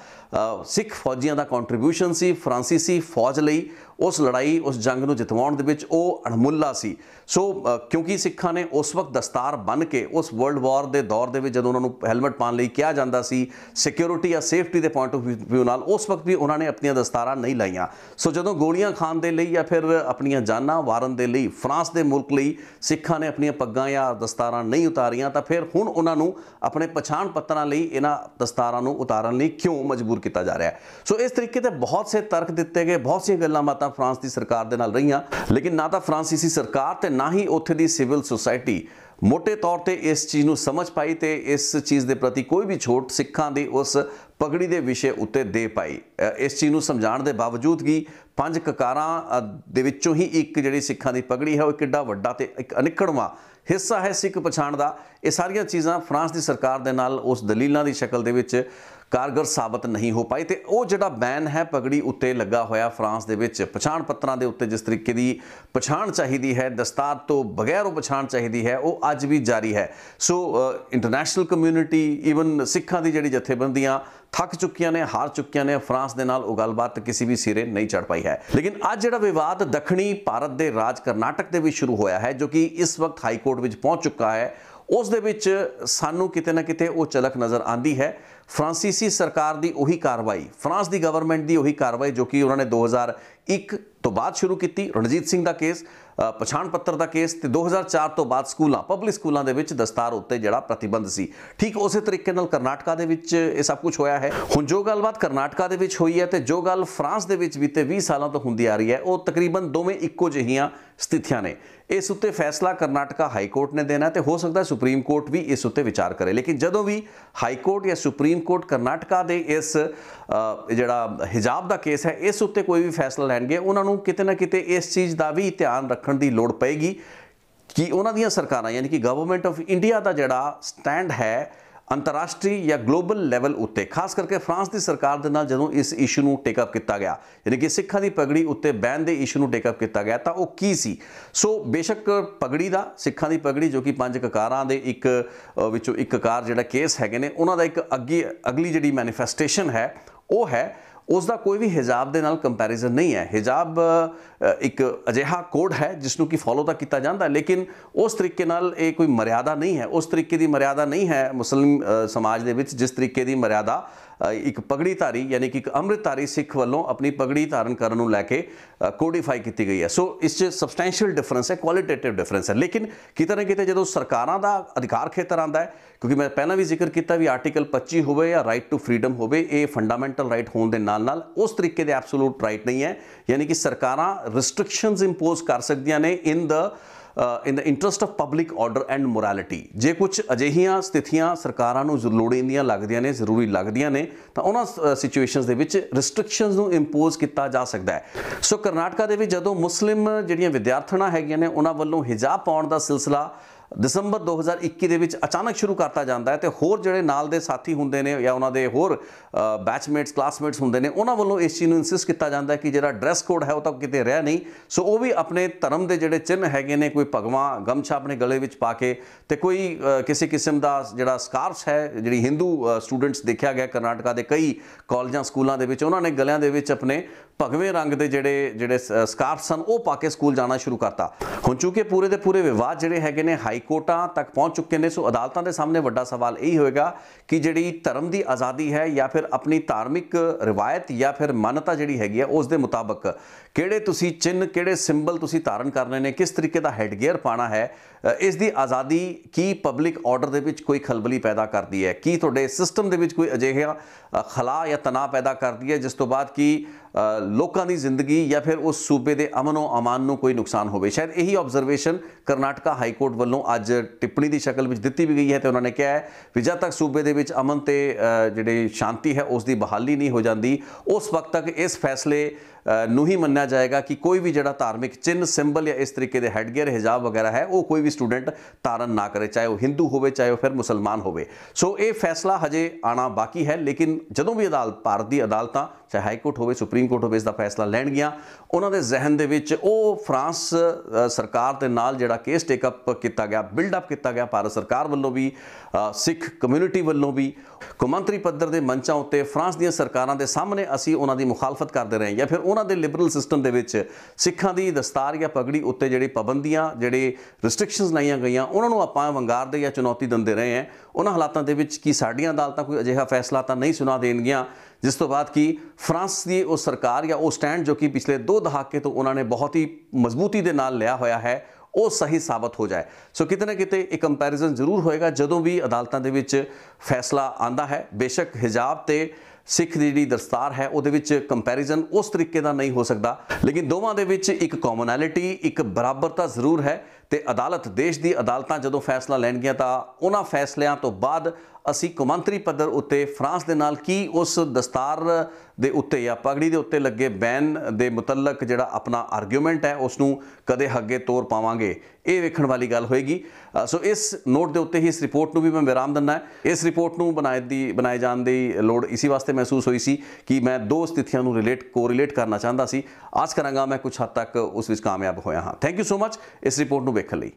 ਸਿੱਖ ਫੌਜੀਆਂ ਦਾ ਕੰਟਰੀਬਿਊਸ਼ਨ ਸੀ ਫ੍ਰਾਂਸੀਸੀ ਫੌਜ ਲਈ ਉਸ ਲੜਾਈ ਉਸ ਜੰਗ ਨੂੰ ਜਿਤਵਾਉਣ ਦੇ ਵਿੱਚ ਉਹ ਅਣਮੁੱਲਾ ਸੀ ਸੋ ਕਿਉਂਕਿ ਸਿੱਖਾਂ ਨੇ ਉਸ ਵਕਤ ਦਸਤਾਰ ਬਨ ਕੇ ਉਸ ਵਰਲਡ ਵਾਰ ਦੇ ਦੌਰ ਦੇ ਵਿੱਚ ਜਦੋਂ ਉਹਨਾਂ ਨੂੰ ਹੈਲਮਟ ਪਾਉਣ ਲਈ ਕਿਹਾ ਜਾਂਦਾ ਸੀ ਸਿਕਿਉਰਿਟੀ ਜਾਂ ਸੇਫਟੀ ਦੇ ਪੁਆਇੰਟ ਆਫ ਵਿਊ ਨਾਲ ਉਸ ਵਕਤ ਵੀ ਉਹਨਾਂ ਨੇ ਆਪਣੀਆਂ ਦਸਤਾਰਾਂ ਨਹੀਂ ਲਾਈਆਂ ਸੋ ਜਦੋਂ ਗੋਲੀਆਂ ਖਾਣ ਦੇ ਲਈ ਜਾਂ ਫਿਰ ਆਪਣੀਆਂ ਜਾਨਾਂ ਵਾਰਨ ਦੇ ਲਈ ਫਰਾਂਸ ਦੇ ਮੁਲਕ ਲਈ ਸਿੱਖਾਂ ਨੇ ਆਪਣੀਆਂ ਪੱਗਾਂ ਜਾਂ ਦਸਤਾਰਾਂ ਨਹੀਂ ਉਤਾਰੀਆਂ ਤਾਂ ਫਿਰ ਹੁਣ ਉਹਨਾਂ ਨੂੰ ਆਪਣੇ ਪਛਾਣ ਪੱਤਰਾਂ ਲਈ ਇਹਨਾਂ ਦਸਤਾਰਾਂ ਨੂੰ ਉਤਾਰਨ ਲਈ ਕਿਉਂ ਮਜਬੂਰ ਕੀਤਾ ਜਾ ਰਿਹਾ ਹੈ ਸੋ ਇਸ ਤਰੀਕੇ ਤੇ ਬਹੁਤ ਸੇ ਤਰਕ ਦਿੱਤੇ ਗਏ ਬਹੁਤ ਸੀਆਂ ਗੱਲਾਂ ਮਾਤਾ ਤਾਂ ਫਰਾਂਸ ਦੀ ਸਰਕਾਰ ਦੇ ਨਾਲ ਰਹੀਆਂ ਲੇਕਿਨ ਨਾ ਤਾਂ ਫਰਾਂਸੀਸੀ ਸਰਕਾਰ ਤੇ ਨਾ ਹੀ ਉੱਥੇ ਦੀ ਸਿਵਲ ਸੁਸਾਇਟੀ ਮੋٹے ਤੌਰ ਤੇ ਇਸ ਚੀਜ਼ ਨੂੰ ਸਮਝ ਪਾਈ ਤੇ ਇਸ ਚੀਜ਼ ਦੇ ਪ੍ਰਤੀ ਕੋਈ ਵੀ ਛੋਟ ਸਿੱਖਾਂ ਦੀ ਉਸ ਪਗੜੀ ਦੇ ਵਿਸ਼ੇ ਉੱਤੇ ਦੇ ਪਾਈ ਇਸ ਚੀਜ਼ ਨੂੰ ਸਮਝਾਉਣ ਦੇ ਬਾਵਜੂਦ ਵੀ ਪੰਜ ਕਕਾਰਾਂ ਦੇ ਵਿੱਚੋਂ ਹੀ ਇੱਕ ਜਿਹੜੀ ਸਿੱਖਾਂ ਦੀ ਪਗੜੀ ਹੈ ਉਹ ਕਿੱਡਾ ਵੱਡਾ ਤੇ ਇੱਕ ਅਨਿਕੜਵਾ ਹਿੱਸਾ ਹੈ ਸਿੱਖ ਪਛਾਣ ਦਾ ਇਹ ਸਾਰੀਆਂ ਚੀਜ਼ਾਂ ਫਰਾਂਸ ਦੀ ਸਰਕਾਰ ਦੇ ਨਾਲ ਉਸ ਦਲੀਲਾਂ ਦੀ ਸ਼ਕਲ ਦੇ ਵਿੱਚ ਕਾਰਗਰ ਸਾਬਤ ਨਹੀਂ ਹੋ ਪਾਈ ਤੇ ਉਹ ਜਿਹੜਾ ਬੈਨ ਹੈ ਪਗੜੀ ਉੱਤੇ ਲੱਗਾ ਹੋਇਆ ਫਰਾਂਸ ਦੇ ਵਿੱਚ ਪਛਾਣ ਪੱਤਰਾਂ ਦੇ ਉੱਤੇ ਜਿਸ ਤਰੀਕੇ ਦੀ ਪਛਾਣ ਚਾਹੀਦੀ ਹੈ ਦਸਤਾਰ ਤੋਂ ਬਗੈਰ ਉਹ ਪਛਾਣ ਚਾਹੀਦੀ ਹੈ ਉਹ ਅੱਜ ਵੀ ਜਾਰੀ ਹੈ ਸੋ ਇੰਟਰਨੈਸ਼ਨਲ ਕਮਿਊਨਿਟੀ ਈਵਨ ਸਿੱਖਾਂ ਦੀ ਜਿਹੜੀ ਜਥੇਬੰਦੀਆਂ ਥੱਕ ਚੁੱਕੀਆਂ ਨੇ ਹਾਰ ਚੁੱਕੀਆਂ ਨੇ ਫਰਾਂਸ ਦੇ ਨਾਲ ਉਹ ਗੱਲਬਾਤ ਕਿਸੇ ਵੀ ਸਿਰੇ ਨਹੀਂ ਚੜ ਪਾਈ ਹੈ ਲੇਕਿਨ ਅੱਜ ਜਿਹੜਾ ਵਿਵਾਦ ਦੱਖਣੀ ਭਾਰਤ ਦੇ ਰਾਜ ਕਰਨਾਟਕ ਦੇ ਵਿੱਚ ਸ਼ੁਰੂ ਹੋਇਆ ਹੈ ਜੋ ਕਿ ਇਸ ਵਕਤ ਹਾਈ ਕੋਰਟ ਵਿੱਚ ਪਹੁੰਚ ਚੁੱਕਾ ਹੈ ਉਸ ਦੇ ਵਿੱਚ ਸਾਨੂੰ ਕਿਤੇ ਨਾ ਕਿਤੇ ਉਹ ਚਲਕ ਨਜ਼ਰ ਆਂਦੀ ਹੈ ਫਰਾਂਸੀਸੀ ਸਰਕਾਰ ਦੀ ਉਹੀ ਕਾਰਵਾਈ ਫਰਾਂਸ ਦੀ ਗਵਰਨਮੈਂਟ ਦੀ ਉਹੀ ਕਾਰਵਾਈ ਜੋ ਕਿ ਉਹਨਾਂ ਨੇ 2001 ਤੋਂ ਬਾਅਦ ਸ਼ੁਰੂ ਕੀਤੀ ਰਣਜੀਤ ਸਿੰਘ ਦਾ ਕੇਸ ਪਛਾਣ ਪੱਤਰ ਦਾ ਕੇਸ ਤੇ 2004 ਤੋਂ ਬਾਅਦ ਸਕੂਲਾਂ ਪਬਲਿਕ ਸਕੂਲਾਂ ਦੇ ਵਿੱਚ ਦਸਤਾਰ ਉੱਤੇ ਜਿਹੜਾ ਪ੍ਰਤੀਬੰਧ ਸੀ ਠੀਕ ਉਸੇ ਤਰੀਕੇ ਨਾਲ ਕਰਨਾਟਕਾ ਦੇ ਵਿੱਚ ਇਹ ਸਭ ਕੁਝ ਹੋਇਆ ਹੈ ਹੁਣ ਜੋ ਗੱਲਬਾਤ ਕਰਨਾਟਕਾ ਦੇ ਵਿੱਚ ਹੋਈ ਹੈ ਤੇ ਜੋ ਗੱਲ ਫਰਾਂਸ ਦੇ ਵਿੱਚ ਬੀਤੇ 20 ਸਾਲਾਂ ਤੋਂ ਹੁੰਦੀ ਆ ਰਹੀ ਹੈ ਉਹ ਤਕਰੀਬਨ ਦੋਵੇਂ ਇੱਕੋ ਜਿਹੀਆਂ ਸਥਿਤੀਆਂ ਨੇ ਇਸ ਉੱਤੇ ਫੈਸਲਾ ਕਰਨਾਟਕਾ ਹਾਈ ਕੋਰਟ ਨੇ ਦੇਣਾ ਤੇ ਹੋ ਸਕਦਾ ਸੁਪਰੀਮ ਕੋਰਟ ਵੀ ਇਸ ਉੱਤੇ ਵਿਚਾਰ ਕਰੇ ਲੇਕਿਨ ਜਦੋਂ ਵੀ ਹਾਈ ਕੋਰਟ ਜਾਂ ਸੁਪਰੀਮ ਕੋਰਟ ਕਰਨਾਟਕਾ ਦੇ ਇਸ ਜਿਹੜਾ ਹਿਜਾਬ ਦਾ ਕੇਸ ਹੈ ਇਸ ਉੱਤੇ ਕੋਈ ਵੀ ਫੈਸਲਾ ਲੈਣਗੇ ਉਹਨਾਂ ਨੂੰ ਕਿਤੇ ਨਾ ਕਿਤੇ ਇਸ ਚੀਜ਼ ਦਾ ਵੀ ਧਿਆਨ ਰੱਖਣਾ ਰੱਖਣ ਦੀ ਲੋੜ ਪਏਗੀ ਕਿ ਉਹਨਾਂ ਦੀਆਂ ਸਰਕਾਰਾਂ ਯਾਨੀ ਕਿ ਗਵਰਨਮੈਂਟ ਆਫ ਇੰਡੀਆ ਦਾ ਜਿਹੜਾ ਸਟੈਂਡ ਹੈ ਅੰਤਰਰਾਸ਼ਟਰੀ ਜਾਂ ਗਲੋਬਲ ਲੈਵਲ ਉੱਤੇ ਖਾਸ ਕਰਕੇ ਫਰਾਂਸ ਦੀ ਸਰਕਾਰ ਦੇ ਨਾਲ ਜਦੋਂ ਇਸ ਇਸ਼ੂ ਨੂੰ ਟੇਕ ਅਪ ਕੀਤਾ ਗਿਆ ਯਾਨੀ ਕਿ ਸਿੱਖਾਂ ਦੀ ਪਗੜੀ ਉੱਤੇ ਬੈਨ ਦੇ ਇਸ਼ੂ ਨੂੰ ਟੇਕ ਅਪ ਕੀਤਾ ਗਿਆ ਤਾਂ ਉਹ ਕੀ ਸੀ ਸੋ ਬੇਸ਼ੱਕ ਪਗੜੀ ਦਾ ਸਿੱਖਾਂ ਦੀ ਪਗੜੀ ਜੋ ਕਿ ਪੰਜ ਕਕਾਰਾਂ ਦੇ ਇੱਕ ਵਿੱਚੋਂ ਇੱਕ ਕਕਾਰ ਜਿਹੜਾ ਕੇਸ ਹੈਗੇ ਨੇ ਉਹਨਾਂ ਦਾ ਇੱਕ ਅੱਗੇ ਅਗਲੀ ਜਿਹੜੀ ਮੈਨੀਫੈਸਟੇਸ਼ਨ ਹੈ ਉਹ ਹੈ ਉਸ ਦਾ ਕੋਈ ਵੀ ਹਿਜਾਬ ਦੇ ਨਾਲ ਕੰਪੈਰੀਜ਼ਨ ਨਹੀਂ ਹੈ ਹਿਜਾਬ ਇੱਕ ਅਜਿਹਾ ਕੋਡ ਹੈ ਜਿਸ ਨੂੰ ਕਿ ਫੋਲੋ ਤਾਂ ਕੀਤਾ ਜਾਂਦਾ ਹੈ ਲੇਕਿਨ ਉਸ ਤਰੀਕੇ ਨਾਲ ਇਹ ਕੋਈ ਮਰਿਆਦਾ ਨਹੀਂ ਹੈ ਉਸ ਤਰੀਕੇ ਦੀ ਮਰਿਆਦਾ ਨਹੀਂ ਹੈ ਮੁਸਲਮ ਸਮਾਜ ਦੇ ਵਿੱਚ ਜਿਸ ਤਰੀਕੇ ਦੀ ਮਰਿਆਦਾ ਇੱਕ ਪਗੜੀ ਧਾਰੀ ਯਾਨੀ ਕਿ ਇੱਕ ਅੰਮ੍ਰਿਤਧਾਰੀ ਸਿੱਖ ਵੱਲੋਂ ਆਪਣੀ ਪਗੜੀ ਧਾਰਨ ਕਰਨ ਨੂੰ ਲੈ ਕੇ ਕੋਡੀਫਾਈ ਕੀਤੀ ਗਈ ਹੈ ਸੋ ਇਸ 'ਚ ਸਬਸਟੈਂਸ਼ੀਅਲ ਡਿਫਰੈਂਸ ਹੈ ਕੁਆਲਿਟੇਟਿਵ ਡਿਫਰੈਂਸ ਹੈ ਲੇਕਿਨ ਕਿਤੇ ਨਾ ਕਿਤੇ ਜਦੋਂ ਸਰਕਾਰਾਂ ਦਾ ਅਧਿਕਾਰ ਖੇਤਰ ਆਂਦਾ ਹੈ ਕਿਉਂਕਿ ਮੈਂ ਪਹਿਲਾਂ ਵੀ ਜ਼ਿਕਰ ਕੀਤਾ ਵੀ ਆਰਟੀਕਲ 25 ਹੋਵੇ ਜਾਂ ਰਾਈਟ ਟੂ ਫਰੀडम ਹੋਵੇ ਇਹ ਫੰਡਾਮੈਂਟਲ ਰਾਈਟ ਹੋਣ ਦੇ ਨਾਲ ਨਾਲ ਉਸ ਤਰੀਕੇ ਦੇ ਐਬਸੋਲੂਟ ਰਾਈਟ ਨਹੀਂ ਹੈ ਯਾਨੀ ਕਿ ਸਰਕਾਰਾਂ ਰਿਸਟ੍ਰਿਕਸ਼ਨਸ ਇੰਪੋਜ਼ ਕਰ ਸਕਦੀਆਂ ਨੇ in the in the interest of public order and morality ਜੇ ਕੁਝ ਅਜਿਹੀਆਂ ਸਥਿਤੀਆਂ ਸਰਕਾਰਾਂ ਨੂੰ ਲੋੜੀਂਦੀਆਂ ਲੱਗਦੀਆਂ ਨੇ ਜ਼ਰੂਰੀ ਲੱਗਦੀਆਂ ਨੇ ਤਾਂ ਉਹਨਾਂ ਸਿਚੁਏਸ਼ਨਸ ਦੇ ਵਿੱਚ ਰੈਸਟ੍ਰਿਕਸ਼ਨਸ ਨੂੰ ਇੰਪੋਜ਼ ਕੀਤਾ ਜਾ ਸਕਦਾ ਹੈ ਸੋ ਕਰਨਾਟਕਾ ਦੇ ਵਿੱਚ ਜਦੋਂ ਮੁਸਲਿਮ ਜਿਹੜੀਆਂ ਵਿਦਿਆਰਥਣਾ ਹੈਗੀਆਂ ਨੇ ਉਹਨਾਂ ਵੱਲੋਂ ਹਿਜਾਬ ਪਾਉਣ ਦਾ ਸਿਲਸਿਲਾ ਦਸੰਬਰ 2021 ਦੇ ਵਿੱਚ ਅਚਾਨਕ ਸ਼ੁਰੂ ਕਰਤਾ ਜਾਂਦਾ ਹੈ ਤੇ ਹੋਰ ਜਿਹੜੇ ਨਾਲ ਦੇ ਸਾਥੀ ਹੁੰਦੇ ਨੇ ਜਾਂ ਉਹਨਾਂ ਦੇ ਹੋਰ ਬੈਚਮੇਟਸ ਕਲਾਸਮੇਟਸ ਹੁੰਦੇ ਨੇ ਉਹਨਾਂ ਵੱਲੋਂ ਇਸ ਚੀਜ਼ ਨੂੰ ਇਨਸਿਸਟ ਕੀਤਾ ਜਾਂਦਾ ਹੈ ਕਿ ਜਿਹੜਾ ਡਰੈਸ ਕੋਡ ਹੈ ਉਹ ਤਾਂ ਕਿਤੇ ਰਹਿ ਨਹੀਂ ਸੋ ਉਹ ਵੀ ਆਪਣੇ ਧਰਮ ਦੇ ਜਿਹੜੇ ਚਿੰਨ ਹੈਗੇ ਨੇ ਕੋਈ ਭਗਵਾ ਗਮਛਾ ਆਪਣੇ ਗਲੇ ਵਿੱਚ ਪਾ ਕੇ ਤੇ ਕੋਈ ਕਿਸੇ ਕਿਸਮ ਦਾ ਜਿਹੜਾ ਸਕਾਰਫਸ ਹੈ ਜਿਹੜੀ ਹਿੰਦੂ ਸਟੂਡੈਂਟਸ ਦੇਖਿਆ ਗਿਆ ਕਰਨਾਟਕਾ ਦੇ ਕਈ ਕਾਲਜਾਂ ਸਕੂਲਾਂ ਦੇ ਵਿੱਚ ਉਹਨਾਂ ਨੇ ਗਲਿਆਂ ਦੇ ਵਿੱਚ ਆਪਣੇ ਭਗਵੇਂ ਰੰਗ ਦੇ ਜਿਹੜੇ ਜਿਹੜੇ ਸਕਾਰਫ ਸਨ ਉਹ ਪਾ ਕੇ ਸਕੂਲ ਜਾਣਾ ਸ਼ੁਰੂ ਕਰਤਾ ਹੁਣ ਚੁੱਕੇ ਪੂਰੇ ਦੇ ਪੂਰੇ ਵਿਵਾਦ ਜਿਹੜੇ ਹੈਗੇ ਨੇ ਹਾਈ ਕੋਰਟਾਂ ਤੱਕ ਪਹੁੰਚ ਚੁੱਕੇ ਨੇ ਸੋ ਅਦਾਲਤਾਂ ਦੇ ਸਾਹਮਣੇ ਵੱਡਾ ਸਵਾਲ ਇਹ ਹੋਏਗਾ ਕਿ ਜਿਹੜੀ ਧਰਮ ਦੀ ਆਜ਼ਾਦੀ ਹੈ ਜਾਂ ਫਿਰ ਆਪਣੀ ਧਾਰਮਿਕ ਰਵਾਇਤ ਜਾਂ ਫਿਰ ਮਾਨਤਾ ਜਿਹੜੀ ਹੈਗੀ ਹੈ ਉਸ ਦੇ ਮੁਤਾਬਕ ਕਿਹੜੇ ਤੁਸੀਂ ਚਿੰਨ ਕਿਹੜੇ ਸਿੰਬਲ ਤੁਸੀਂ ਧਾਰਨ ਕਰਨੇ ਨੇ ਕਿਸ ਤਰੀਕੇ ਦਾ ਹੈਡ ਗੇਅਰ ਪਾਣਾ ਹੈ ਇਸ ਦੀ ਆਜ਼ਾਦੀ ਕੀ ਪਬਲਿਕ ਆਰਡਰ ਦੇ ਵਿੱਚ ਕੋਈ ਖਲਬਲੀ ਪੈਦਾ ਕਰਦੀ ਹੈ ਕੀ ਤੁਹਾਡੇ ਸਿਸਟਮ ਦੇ ਵਿੱਚ ਕੋਈ ਅਜਿਹਾ ਖਲਾ ਜਾਂ ਤਣਾਅ ਪੈਦਾ ਕਰਦੀ ਹੈ ਜਿਸ ਤੋਂ ਬਾਅਦ ਕੀ ਲੋਕਾਂ ਦੀ ਜ਼ਿੰਦਗੀ ਜਾਂ ਫਿਰ ਉਸ ਸੂਬੇ ਦੇ ਅਮਨੋ ਅਮਾਨ ਨੂੰ ਕੋਈ ਨੁਕਸਾਨ ਹੋਵੇ ਸ਼ਾਇਦ ਇਹੀ ਆਬਜ਼ਰਵੇਸ਼ਨ ਕਰਨਾਟਕਾ ਹਾਈ ਕੋਰਟ ਵੱਲੋਂ ਅੱਜ ਟਿੱਪਣੀ ਦੀ ਸ਼ਕਲ ਵਿੱਚ ਦਿੱਤੀ ਵੀ ਗਈ ਹੈ ਤੇ ਉਹਨਾਂ ਨੇ ਕਿਹਾ ਹੈ ਕਿ ਜਦ ਤੱਕ ਸੂਬੇ ਦੇ ਵਿੱਚ ਅਮਨ ਤੇ ਜਿਹੜੇ ਸ਼ਾਂਤੀ ਹੈ ਉਸ ਦੀ ਬਹਾਲੀ ਨਹੀਂ ਹੋ ਜਾਂਦੀ ਉਸ ਵਕਤ ਤੱਕ ਇਸ ਫੈਸਲੇ ਨੂੰ ਹੀ ਮੰਨਿਆ ਜਾਏਗਾ ਕਿ ਕੋਈ ਵੀ ਜਿਹੜਾ ਧਾਰਮਿਕ ਚਿੰਨ ਸਿੰਬਲ ਜਾਂ ਇਸ ਤਰੀਕੇ ਦੇ ਹੈਡਗੇਅਰ ਹਿਜਾਬ ਵਗੈਰਾ ਹੈ ਉਹ ਕੋਈ ਵੀ ਸਟੂਡੈਂਟ ਤਾਰਨ ਨਾ ਕਰੇ ਚਾਹੇ ਉਹ ਹਿੰਦੂ ਹੋਵੇ ਚਾਹੇ ਉਹ ਫਿਰ ਮੁਸਲਮਾਨ ਹੋਵੇ ਸੋ ਇਹ ਫੈਸਲਾ ਹਜੇ ਆਣਾ ਬਾਕੀ ਹੈ ਲੇਕਿਨ ਜਦੋਂ ਵੀ ਅਦਾਲਤ ਭਾਰਤ ਦੀ ਅਦਾਲਤਾਂ ਚਾਹੇ ਹਾਈ ਕੋਰਟ ਹੋਵੇ ਸੁਪਰੀਮ ਕੋਰਟ ਹੋਵੇ ਇਸ ਦਾ ਫੈਸਲਾ ਲੈਣ ਗਿਆ ਉਹਨਾਂ ਦੇ ਜ਼ਿਹਨ ਦੇ ਵਿੱਚ ਉਹ ਫਰਾਂਸ ਸਰਕਾਰ ਦੇ ਨਾਲ ਜਿਹੜਾ ਕੇਸ ਟੇਕ ਅਪ ਕੀਤਾ ਗਿਆ ਬਿਲਡ ਅਪ ਕੀਤਾ ਗਿਆ ਭਾਰਤ ਸਰਕਾਰ ਵੱਲੋਂ ਵੀ ਸਿੱਖ ਕਮਿਊਨਿਟੀ ਵੱਲੋਂ ਵੀ ਕੌਮਾਂਤਰੀ ਪੱਧਰ ਦੇ ਮੰਚਾਂ ਉੱਤੇ ਫਰਾਂਸ ਦੀਆਂ ਸਰਕਾਰਾਂ ਦੇ ਸਾਹਮਣੇ ਅਸੀਂ ਉਹਨਾਂ ਦੀ ਮੁਖਾਲਫਤ ਕਰਦੇ ਰਹੇ ਜਾਂ ਫਿਰ ਉਹਨਾਂ ਦੇ ਲਿਬਰਲ ਸਿਸਟਮ ਦੇ ਵਿੱਚ ਸਿੱਖਾਂ ਦੀ ਦਸਤਾਰ ਜਾਂ ਪਗੜੀ ਉੱਤੇ ਜਿਹੜੀ ਪਾਬੰਦੀਆਂ ਜਿਹੜੇ ਰੈਸਟ੍ਰਿਕਸ਼ਨਸ ਲਾਈਆਂ ਗਈਆਂ ਉਹਨਾਂ ਨੂੰ ਆਪਾਂ ਵੰਗਾਰਦੇ ਜਾਂ ਚੁਣੌਤੀ ਦਿੰਦੇ ਰਹੇ ਹਾਂ ਉਹਨਾਂ ਹਾਲਾਤਾਂ ਦੇ ਵਿੱਚ ਕੀ ਸਾਡੀਆਂ ਅਦਾਲਤਾਂ ਕੋਈ ਅਜਿਹਾ ਫੈਸਲਾ ਤਾਂ ਨਹੀਂ ਸੁਣਾ ਦੇਣਗੀਆਂ ਜਿਸ ਤੋਂ ਬਾਅਦ ਕੀ ਫਰਾਂਸ ਦੀ ਉਹ ਸਰਕਾਰ ਜਾਂ ਉਹ ਸਟੈਂਡ ਜੋ ਕਿ ਪਿਛਲੇ 2 ਦਹਾਕੇ ਤੋਂ ਉਹਨਾਂ ਨੇ ਬਹੁਤ ਹੀ ਮਜ਼ਬੂਤੀ ਦੇ ਨਾਲ ਲਿਆ ਹੋਇਆ ਹੈ ਉਹ ਸਹੀ ਸਾਬਤ ਹੋ ਜਾਏ ਸੋ ਕਿਤੇ ਨਾ ਕਿਤੇ ਇੱਕ ਕੰਪੈਰੀਜ਼ਨ ਜ਼ਰੂਰ ਹੋਏਗਾ ਜਦੋਂ ਵੀ ਅਦਾਲਤਾਂ ਦੇ ਵਿੱਚ ਫੈਸਲਾ ਆਂਦਾ ਹੈ ਬੇਸ਼ੱਕ ਹਿਜਾਬ ਤੇ ਸਿੱਖ ਦੀ ਜਿਹੜੀ ਦਸਤਾਰ ਹੈ ਉਹਦੇ ਵਿੱਚ ਕੰਪੈਰੀਜ਼ਨ ਉਸ ਤਰੀਕੇ ਦਾ ਨਹੀਂ ਹੋ ਸਕਦਾ ਲੇਕਿਨ ਦੋਵਾਂ ਦੇ ਵਿੱਚ ਇੱਕ ਕਾਮਨੈਲਿਟੀ ਇੱਕ ਬਰਾਬਰਤਾ ਜ਼ਰੂਰ ਹੈ ਤੇ ਅਦਾਲਤ ਦੇਸ਼ ਦੀ ਅਦਾਲਤਾਂ ਜਦੋਂ ਫੈਸਲਾ ਲੈਣਗੀਆਂ ਤਾਂ ਉਹਨਾਂ ਫੈਸਲਿਆਂ ਤੋਂ ਬਾਅਦ ਅਸੀਂ ਕੌਮਾਂਤਰੀ ਪੱਧਰ ਉੱਤੇ ਫਰਾਂਸ ਦੇ ਨਾਲ ਕੀ ਉਸ ਦਸਤਾਰ ਦੇ ਉੱਤੇ ਜਾਂ ਪਗੜੀ ਦੇ ਉੱਤੇ ਲੱਗੇ ਬੈਨ ਦੇ ਮੁਤਲਕ ਜਿਹੜਾ ਆਪਣਾ ਆਰਗੂਮੈਂਟ ਹੈ ਉਸ ਨੂੰ ਕਦੇ ਹੱਗੇ ਤੋਰ ਪਾਵਾਂਗੇ ਇਹ ਵੇਖਣ ਵਾਲੀ ਗੱਲ ਹੋਏਗੀ ਸੋ ਇਸ ਨੋਟ ਦੇ ਉੱਤੇ ਹੀ ਇਸ ਰਿਪੋਰਟ ਨੂੰ ਵੀ ਮੈਂ ਵਿਰਾਮ ਦਿੰਦਾ ਹੈ ਇਸ ਰਿਪੋਰਟ ਨੂੰ ਬਣਾਏ ਦੀ ਬਣਾਏ ਜਾਣ ਦੀ ਲੋੜ ਇਸੇ ਵਾਸਤੇ ਮਹਿਸੂਸ ਹੋਈ ਸੀ ਕਿ ਮੈਂ ਦੋ ਸਥਿਤੀਆਂ ਨੂੰ ਰਿਲੇਟ ਕੋਰੀਲੇਟ ਕਰਨਾ ਚਾਹੁੰਦਾ ਸੀ ਆਸ ਕਰਾਂਗਾ ਮੈਂ ਕੁਝ ਹੱਦ ਤੱਕ ਉਸ ਵਿੱਚ ਕਾਮਯਾਬ ਹੋਇਆ ਹਾਂ ਥੈਂਕ ਯੂ ਸੋ ਮੱਚ ਇਸ ਰਿਪੋਰਟ ਨੂੰ ਵੇਖਣ ਲਈ